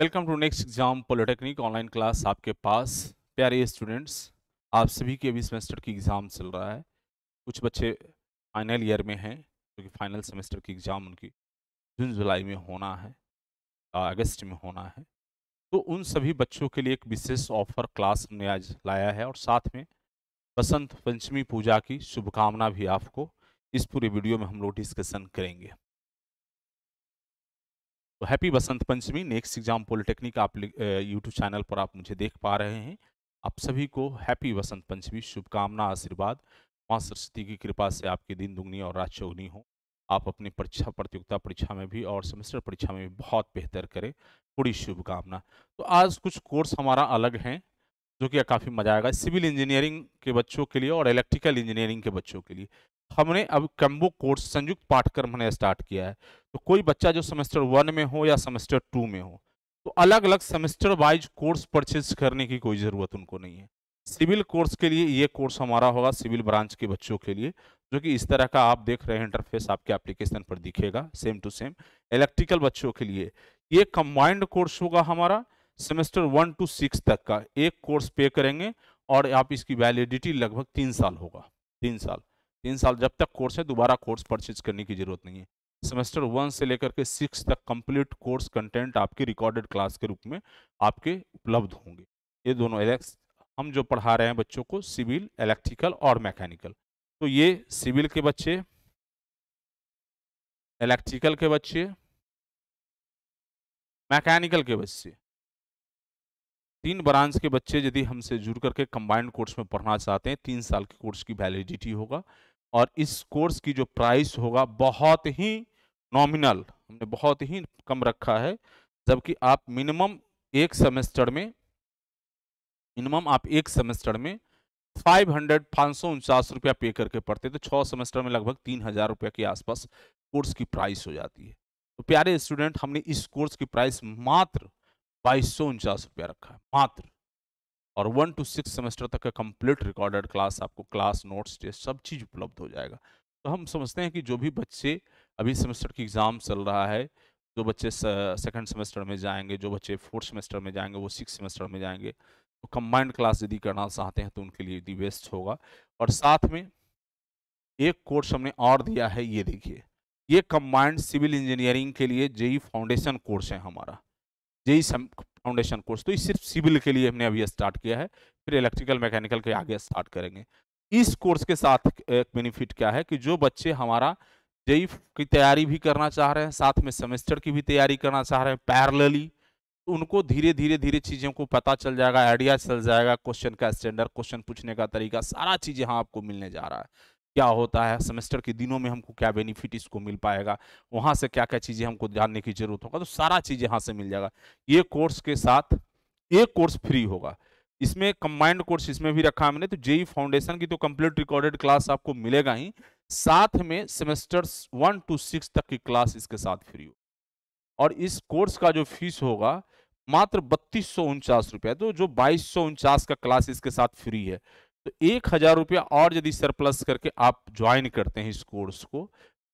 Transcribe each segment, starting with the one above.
welcome to next exam polytechnic online class आपके पास प्यारे स्टूडेंट्स आप सभी के अभी सेमेस्टर की एग्ज़ाम चल रहा है कुछ बच्चे फाइनल ईयर में हैं क्योंकि तो फाइनल सेमेस्टर की एग्ज़ाम उनकी जून जुलाई में होना है अगस्त में होना है तो उन सभी बच्चों के लिए एक विशेष ऑफर क्लास हमने आज लाया है और साथ में बसंत पंचमी पूजा की शुभकामना भी आपको इस पूरे वीडियो में हम लोग डिस्कशन करेंगे तो happy Basant Panchami next exam polytechnic आप यूट्यूब चैनल पर आप मुझे देख पा रहे हैं आप सभी को हैप्पी बसंत पंचमी शुभकामना आशीर्वाद माँ सरस्वती की कृपा से आपके दिन दुगनी और रात चौगनी हो आप अपनी परीक्षा प्रतियोगिता परीक्षा में भी और सेमेस्टर परीक्षा में भी बहुत बेहतर करें थोड़ी शुभकामना तो आज कुछ कोर्स हमारा अलग हैं जो कि काफ़ी मजा आएगा सिविल इंजीनियरिंग के बच्चों के लिए और इलेक्ट्रिकल इंजीनियरिंग के बच्चों के लिए हमने अब कैम्बो कोर्स संयुक्त पाठ्यक्रम हमने स्टार्ट किया है तो कोई बच्चा जो सेमेस्टर वन में हो या सेमेस्टर टू में हो तो अलग अलग सेमेस्टर वाइज कोर्स परचेज करने की कोई ज़रूरत उनको नहीं है सिविल कोर्स के लिए ये कोर्स हमारा होगा सिविल ब्रांच के बच्चों के लिए जो कि इस तरह का आप देख रहे हैं इंटरफेस आपके एप्लीकेशन पर दिखेगा सेम टू सेम इलेक्ट्रिकल बच्चों के लिए ये कम्बाइंड कोर्स होगा हमारा सेमेस्टर वन टू सिक्स तक का एक कोर्स पे करेंगे और आप इसकी वैलिडिटी लगभग तीन साल होगा तीन साल तीन साल जब तक कोर्स है दोबारा कोर्स परचेज करने की जरूरत नहीं है सेमेस्टर वन से लेकर के सिक्स तक कंप्लीट कोर्स कंटेंट आपके रिकॉर्डेड क्लास के रूप में आपके उपलब्ध होंगे ये दोनों एलेक्स हम जो पढ़ा रहे हैं बच्चों को सिविल इलेक्ट्रिकल और मैकेनिकल तो ये सिविल के बच्चे इलेक्ट्रिकल के बच्चे मैकेनिकल के बच्चे तीन ब्रांच के बच्चे यदि हमसे जुड़ करके कंबाइंड कोर्स में पढ़ना चाहते हैं तीन साल के कोर्स की वैलिडिटी होगा और इस कोर्स की जो प्राइस होगा बहुत ही नॉमिनल हमने बहुत ही कम रखा है जबकि आप मिनिमम एक सेमेस्टर में मिनिमम आप एक सेमेस्टर में फाइव हंड्रेड पाँच सौ उनचास रुपया पे करके पढ़ते तो छः सेमेस्टर में लगभग तीन हज़ार रुपये के आसपास कोर्स की प्राइस हो जाती है तो प्यारे स्टूडेंट हमने इस कोर्स की प्राइस मात्र बाईस सौ उनचास रुपया रखा है मात्र और वन टू सिक्स सेमेस्टर तक का कंप्लीट रिकॉर्डेड क्लास आपको क्लास नोट्स टेस्ट सब चीज़ उपलब्ध हो जाएगा तो हम समझते हैं कि जो भी बच्चे अभी सेमेस्टर की एग्ज़ाम चल रहा है जो बच्चे सेकंड सेमेस्टर में जाएंगे जो बच्चे फोर्थ सेमेस्टर में जाएंगे वो सिक्स सेमेस्टर में जाएंगे तो कंबाइंड क्लास यदि करना चाहते हैं तो उनके लिए यदि बेस्ट होगा और साथ में एक कोर्स हमने और दिया है ये देखिए ये कंबाइंड सिविल इंजीनियरिंग के लिए जेई फाउंडेशन कोर्स है हमारा जेई फाउंडेशन कोर्स तो ये सिर्फ सिविल के लिए हमने अभी स्टार्ट किया है फिर इलेक्ट्रिकल मैकेनिकल के आगे स्टार्ट करेंगे इस कोर्स के साथ एक बेनिफिट क्या है कि जो बच्चे हमारा जई की तैयारी भी करना चाह रहे हैं साथ में सेमेस्टर की भी तैयारी करना चाह रहे हैं पैरलली तो उनको धीरे धीरे धीरे चीज़ों को पता चल जाएगा आइडिया चल जाएगा क्वेश्चन का स्टैंडर्ड क्वेश्चन पूछने का तरीका सारा चीज़ यहाँ आपको मिलने जा रहा है क्या होता है सेमेस्टर के दिनों में हमको क्या बेनिफिट इसको मिल पाएगा वहाँ से क्या क्या चीज़ें हमको जानने की जरूरत होगा तो सारा चीज़ यहाँ से मिल जाएगा ये कोर्स के साथ एक कोर्स फ्री होगा इसमें कंबाइंड कोर्स इसमें भी रखा मैंने तो जेई फाउंडेशन की तो कंप्लीट रिकॉर्डेड क्लास आपको मिलेगा ही साथ में सेमेस्टर वन टू सिक्स तक की क्लास इसके साथ फ्री हो और इस कोर्स का जो फीस होगा मात्र बत्तीस सौ रुपया तो जो बाईस सौ का क्लास इसके साथ फ्री है तो एक हजार रुपया और यदि सरप्लस करके आप ज्वाइन करते हैं इस कोर्स को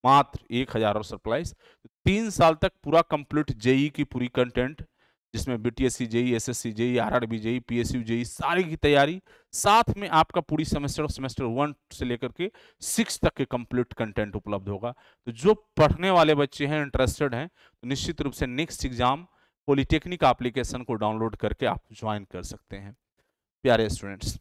मात्र एक हजार और सरप्लाइज तो तीन साल तक पूरा कंप्लीट जेई की पूरी कंटेंट जिसमें B T S C JE S S C JE R R B JE P S U JE सारी की तैयारी साथ में आपका पूरी सेमेस्टर सेमेस्टर वन से लेकर के सिक्स तक के कंप्लीट कंटेंट उपलब्ध होगा तो जो पढ़ने वाले बच्चे हैं इंटरेस्टेड हैं तो निश्चित रूप से नेक्स्ट एग्जाम पॉलिटेक्निक एप्लीकेशन को डाउनलोड करके आप ज्वाइन कर सकते हैं प्यारे स्टूडेंट्स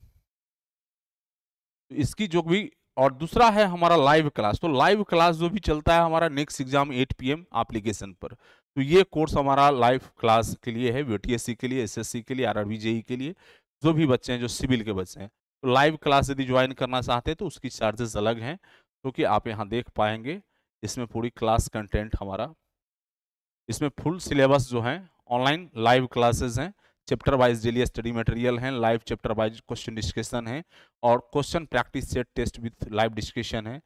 इसकी जो भी और दूसरा है हमारा लाइव क्लास तो लाइव क्लास जो भी चलता है हमारा नेक्स्ट एग्जाम 8 पीएम एप्लीकेशन पर तो ये कोर्स हमारा लाइव क्लास के लिए है सी के लिए एसएससी के लिए ई e के लिए जो भी बच्चे हैं जो सिविल के बच्चे हैं तो लाइव क्लास यदि ज्वाइन करना चाहते हैं तो उसकी चार्जेस अलग हैं तो आप यहाँ देख पाएंगे इसमें पूरी क्लास कंटेंट हमारा इसमें फुल सिलेबस जो है ऑनलाइन लाइव क्लासेज हैं chapter wise daily study material हैं live chapter wise question discussion है और question practice set test with live discussion है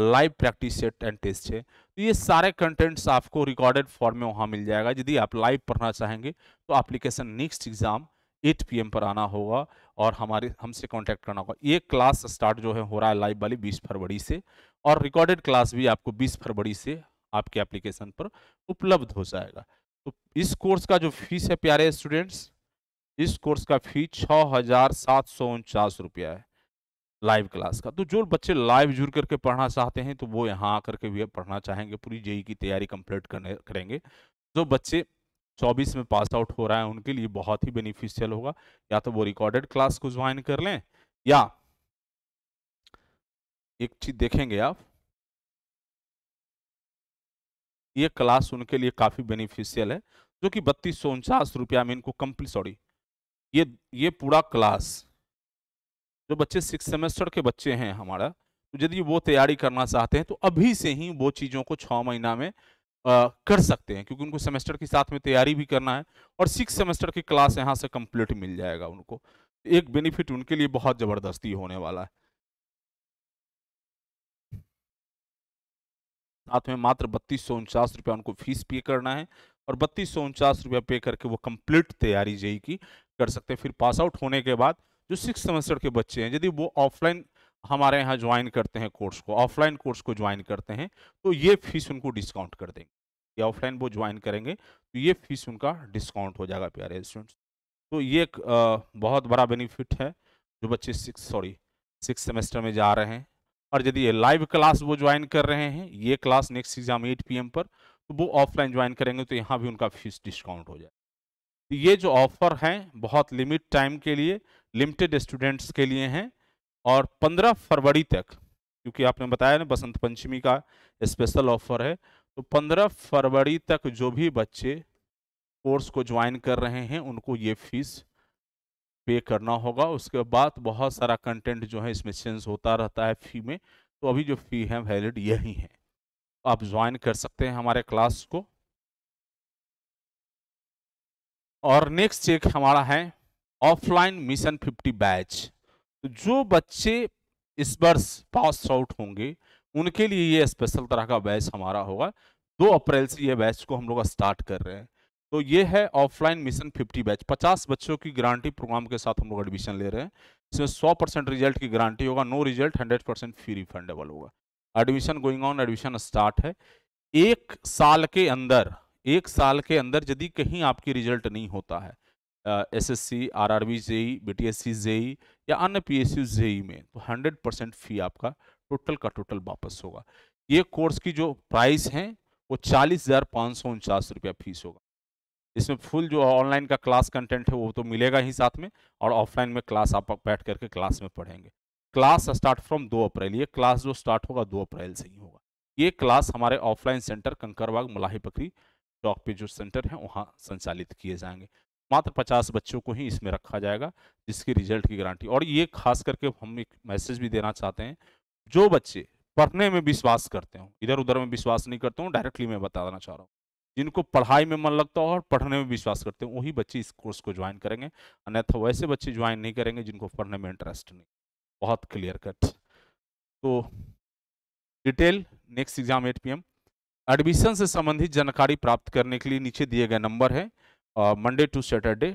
live practice set and test है तो ये सारे कंटेंट्स आपको रिकॉर्डेड फॉर्म में वहाँ मिल जाएगा यदि आप लाइव पढ़ना चाहेंगे तो एप्लीकेशन नेक्स्ट एग्ज़ाम 8 पीएम पर आना होगा और हमारे हमसे कांटेक्ट करना होगा ये क्लास स्टार्ट जो है हो रहा है लाइव वाली 20 फरवरी से और रिकॉर्डेड क्लास भी आपको 20 फरवरी से आपके एप्लीकेशन पर उपलब्ध हो जाएगा तो इस कोर्स का जो फीस है प्यारे स्टूडेंट्स इस कोर्स का फी छः हजार सात सौ उनचास रुपया है लाइव क्लास का तो जो बच्चे लाइव जुड़ करके पढ़ना चाहते हैं तो वो यहाँ आकर के भी पढ़ना चाहेंगे पूरी जेई की तैयारी कंप्लीट करने करेंगे जो बच्चे 24 में पास आउट हो रहा है उनके लिए बहुत ही बेनिफिशियल होगा या तो वो रिकॉर्डेड क्लास को ज्वाइन कर लें या एक चीज देखेंगे आप ये क्लास उनके लिए काफ़ी बेनिफिशियल है जो कि बत्तीस सौ उनचास रुपया में इनको कंप्लीट सॉरी ये ये पूरा क्लास जो बच्चे सिक्स सेमेस्टर के बच्चे हैं हमारा तो यदि वो तैयारी करना चाहते हैं तो अभी से ही वो चीज़ों को छः महीना में आ, कर सकते हैं क्योंकि उनको सेमेस्टर के साथ में तैयारी भी करना है और सिक्स सेमेस्टर की क्लास यहाँ से कम्प्लीट मिल जाएगा उनको एक बेनिफिट उनके लिए बहुत ज़बरदस्ती होने वाला है साथ में मात्र बत्तीस सौ उनचास रुपया उनको फीस पे करना है और बत्तीस सौ उनचास रुपया पे करके वो कंप्लीट तैयारी जेई की कर सकते हैं फिर पास आउट होने के बाद जो सिक्स सेमेस्टर के बच्चे हैं यदि वो ऑफलाइन हमारे यहाँ ज्वाइन करते हैं कोर्स को ऑफलाइन कोर्स को ज्वाइन करते हैं तो ये फीस उनको डिस्काउंट कर देंगे ये ऑफलाइन वो ज्वाइन करेंगे तो ये फीस उनका डिस्काउंट हो जाएगा प्यारे स्टूडेंट्स तो ये एक बहुत बड़ा बेनिफिट है जो बच्चे सिक्स सॉरी सिक्स सेमेस्टर में जा रहे हैं और यदि ये लाइव क्लास वो ज्वाइन कर रहे हैं ये क्लास नेक्स्ट एग्जाम एट पी पर तो वो ऑफलाइन ज्वाइन करेंगे तो यहाँ भी उनका फीस डिस्काउंट हो जाए ये जो ऑफर हैं बहुत लिमिट टाइम के लिए लिमिटेड स्टूडेंट्स के लिए हैं और 15 फरवरी तक क्योंकि आपने बताया ना बसंत पंचमी का स्पेशल ऑफर है तो 15 फरवरी तक जो भी बच्चे कोर्स को ज्वाइन कर रहे हैं उनको ये फीस पे करना होगा उसके बाद बहुत सारा कंटेंट जो है इसमें चेंज होता रहता है फ़ी में तो अभी जो फ़ी है वैलिड यही है आप ज्वाइन कर सकते हैं हमारे क्लास को और नेक्स्ट चेक हमारा है ऑफलाइन मिशन 50 बैच जो बच्चे इस वर्ष पास आउट होंगे उनके लिए ये स्पेशल तरह का बैच हमारा होगा दो अप्रैल से ये बैच को हम लोग स्टार्ट कर रहे हैं तो ये है ऑफलाइन मिशन 50 बैच 50 बच्चों की गारंटी प्रोग्राम के साथ हम लोग एडमिशन ले रहे हैं इसमें 100 परसेंट रिजल्ट की गारंटी होगा no result 100 percent fee refundable होगा admission going on admission start है एक साल के अंदर एक साल के अंदर यदि कहीं आपकी रिजल्ट नहीं होता है S S C R R B JE B T S C JE या अन्य पी एस यू जेई में तो हंड्रेड परसेंट फी आपका टोटल का टोटल वापस होगा ये कोर्स की जो प्राइस है वो चालीस हज़ार पाँच सौ उनचास रुपया फीस होगा इसमें फुल जो ऑनलाइन का क्लास कंटेंट है वो तो मिलेगा ही साथ में और ऑफलाइन में क्लास आप बैठ करके क्लास में पढ़ेंगे क्लास स्टार्ट फ्रॉम दो अप्रैल ये क्लास जो स्टार्ट होगा दो अप्रैल से ही होगा ये क्लास हमारे ऑफलाइन सेंटर कंकरबाग मलाही पकड़ी चौक पे जो सेंटर है वहाँ संचालित किए जाएंगे मात्र पचास बच्चों को ही इसमें रखा जाएगा जिसकी रिजल्ट की गारंटी और ये खास करके हम एक मैसेज भी देना चाहते हैं जो बच्चे पढ़ने में विश्वास करते हो इधर उधर में विश्वास नहीं करते हूँ डायरेक्टली मैं बताना चाह रहा हूँ जिनको पढ़ाई में मन लगता हो और पढ़ने में विश्वास करते हैं वही बच्चे इस कोर्स को ज्वाइन करेंगे अन्यथा वैसे बच्चे ज्वाइन नहीं करेंगे जिनको पढ़ने में इंटरेस्ट नहीं बहुत क्लियर कट तो डिटेल नेक्स्ट एग्जाम एट पी एडमिशन से संबंधित जानकारी प्राप्त करने के लिए नीचे दिए गए नंबर है मंडे टू सैटरडे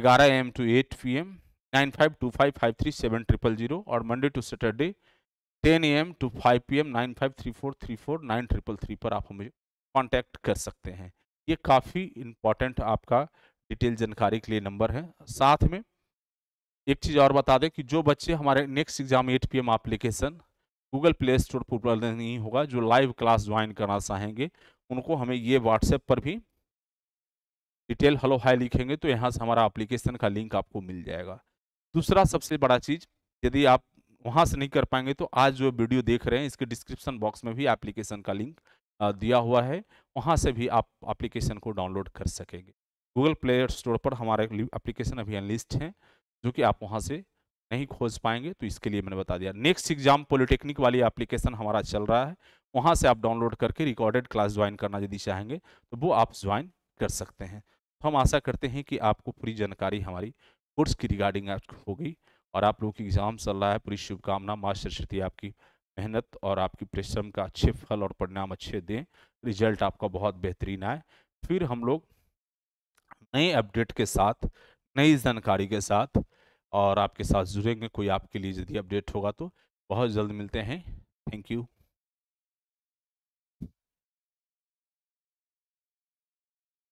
ग्यारह M to eight P M nine five two five five three seven triple zero और Monday to Saturday ten A M to five P M nine five three four three four nine triple three पर आप हमें contact कर सकते हैं ये काफ़ी important आपका डिटेल जानकारी के लिए नंबर है साथ में एक चीज़ और बता दें कि जो बच्चे हमारे नेक्स्ट एग्जाम एट पी एम अप्लीकेशन गूगल प्ले स्टोर पर उपलब्ध नहीं होगा जो लाइव क्लास ज्वाइन करना चाहेंगे उनको हमें ये व्हाट्सएप पर भी डिटेल हेलो हाय लिखेंगे तो यहाँ से हमारा एप्लीकेशन का लिंक आपको मिल जाएगा दूसरा सबसे बड़ा चीज़ यदि आप वहाँ से नहीं कर पाएंगे तो आज जो वीडियो देख रहे हैं इसके डिस्क्रिप्शन बॉक्स में भी एप्लीकेशन का लिंक दिया हुआ है वहाँ से भी आप एप्लीकेशन को डाउनलोड कर सकेंगे गूगल प्ले स्टोर पर हमारे एप्लीकेशन अभी अनलिस्ट हैं जो कि आप वहाँ से नहीं खोज पाएंगे तो इसके लिए मैंने बता दिया नेक्स्ट एग्जाम पॉलिटेक्निक वाली एप्लीकेशन हमारा चल रहा है वहाँ से आप डाउनलोड करके रिकॉर्डेड क्लास ज्वाइन करना यदि चाहेंगे तो वो आप ज्वाइन कर सकते हैं तो हम आशा करते हैं कि आपको पूरी जानकारी हमारी कोर्स की रिगार्डिंग होगी और आप लोगों की एग्ज़ाम चल रहा है पूरी शुभकामना माँ सरस्वती आपकी मेहनत और आपकी परिश्रम का अच्छे फल और परिणाम अच्छे दें रिजल्ट आपका बहुत बेहतरीन आए फिर हम लोग नए अपडेट के साथ नई जानकारी के साथ और आपके साथ जुड़ेंगे कोई आपके लिए यदि अपडेट होगा तो बहुत जल्द मिलते हैं थैंक यू